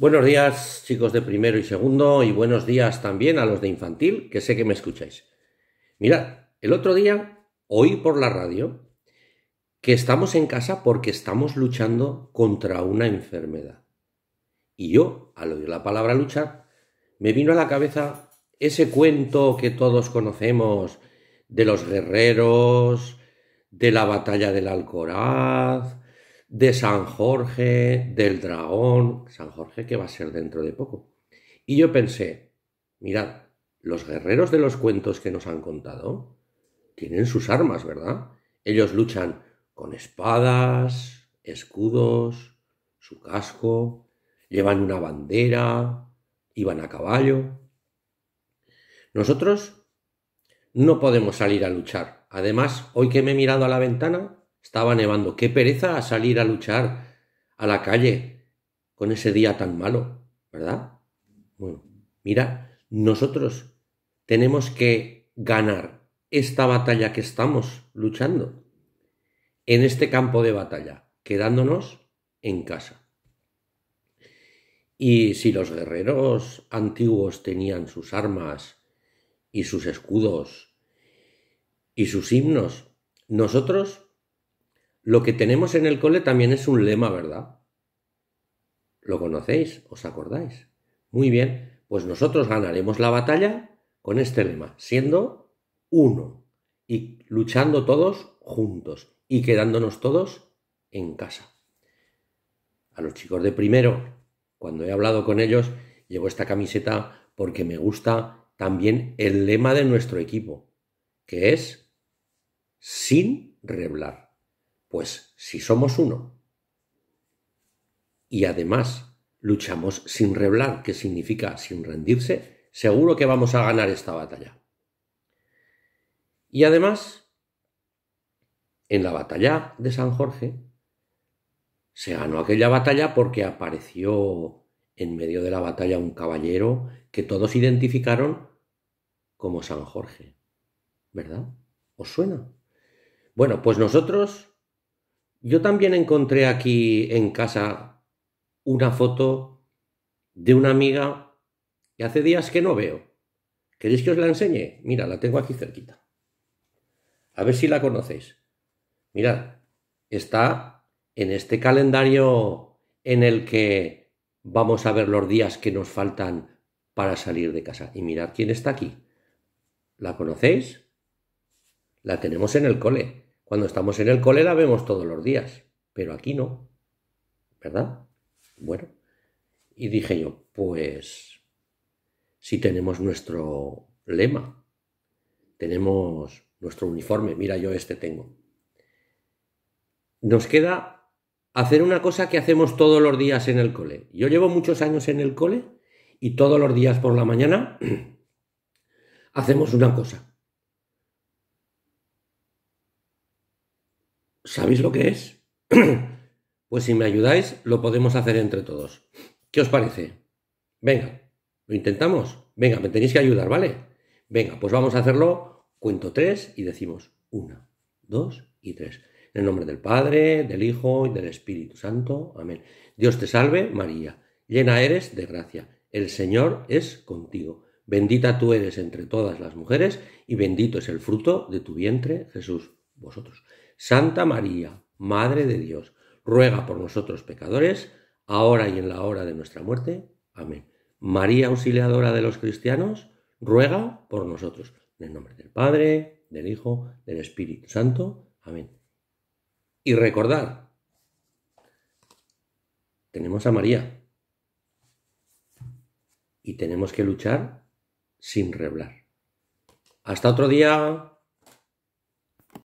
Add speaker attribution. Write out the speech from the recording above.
Speaker 1: Buenos días chicos de primero y segundo y buenos días también a los de infantil, que sé que me escucháis. Mirad, el otro día oí por la radio que estamos en casa porque estamos luchando contra una enfermedad. Y yo, al oír la palabra luchar, me vino a la cabeza ese cuento que todos conocemos de los guerreros, de la batalla del Alcoraz, de San Jorge, del dragón, San Jorge que va a ser dentro de poco. Y yo pensé, mirad, los guerreros de los cuentos que nos han contado tienen sus armas, ¿verdad? Ellos luchan con espadas, escudos, su casco, llevan una bandera, iban a caballo. Nosotros no podemos salir a luchar. Además, hoy que me he mirado a la ventana, estaba nevando. Qué pereza a salir a luchar a la calle con ese día tan malo, ¿verdad? Bueno, mira, nosotros tenemos que ganar esta batalla que estamos luchando en este campo de batalla, quedándonos en casa. Y si los guerreros antiguos tenían sus armas y sus escudos y sus himnos, nosotros lo que tenemos en el cole también es un lema, ¿verdad? ¿Lo conocéis? ¿Os acordáis? Muy bien, pues nosotros ganaremos la batalla con este lema, siendo uno y luchando todos juntos y quedándonos todos en casa. A los chicos de primero, cuando he hablado con ellos, llevo esta camiseta porque me gusta también el lema de nuestro equipo, que es sin reblar. Pues si somos uno y además luchamos sin reblar, que significa sin rendirse, seguro que vamos a ganar esta batalla. Y además, en la batalla de San Jorge, se ganó aquella batalla porque apareció en medio de la batalla un caballero que todos identificaron como San Jorge. ¿Verdad? ¿Os suena? Bueno, pues nosotros yo también encontré aquí en casa una foto de una amiga que hace días que no veo. ¿Queréis que os la enseñe? Mira, la tengo aquí cerquita. A ver si la conocéis. Mirad, está en este calendario en el que vamos a ver los días que nos faltan para salir de casa. Y mirad quién está aquí. ¿La conocéis? La tenemos en el cole. Cuando estamos en el cole la vemos todos los días, pero aquí no, ¿verdad? Bueno, y dije yo, pues si tenemos nuestro lema, tenemos nuestro uniforme, mira yo este tengo. Nos queda hacer una cosa que hacemos todos los días en el cole. Yo llevo muchos años en el cole y todos los días por la mañana hacemos una cosa. ¿Sabéis lo que es? pues si me ayudáis, lo podemos hacer entre todos. ¿Qué os parece? Venga, ¿lo intentamos? Venga, me tenéis que ayudar, ¿vale? Venga, pues vamos a hacerlo. Cuento tres y decimos una, dos y tres. En el nombre del Padre, del Hijo y del Espíritu Santo. Amén. Dios te salve, María. Llena eres de gracia. El Señor es contigo. Bendita tú eres entre todas las mujeres y bendito es el fruto de tu vientre, Jesús. Vosotros. Santa María, Madre de Dios, ruega por nosotros pecadores, ahora y en la hora de nuestra muerte. Amén. María, auxiliadora de los cristianos, ruega por nosotros. En el nombre del Padre, del Hijo, del Espíritu Santo. Amén. Y recordar, tenemos a María y tenemos que luchar sin reblar. Hasta otro día.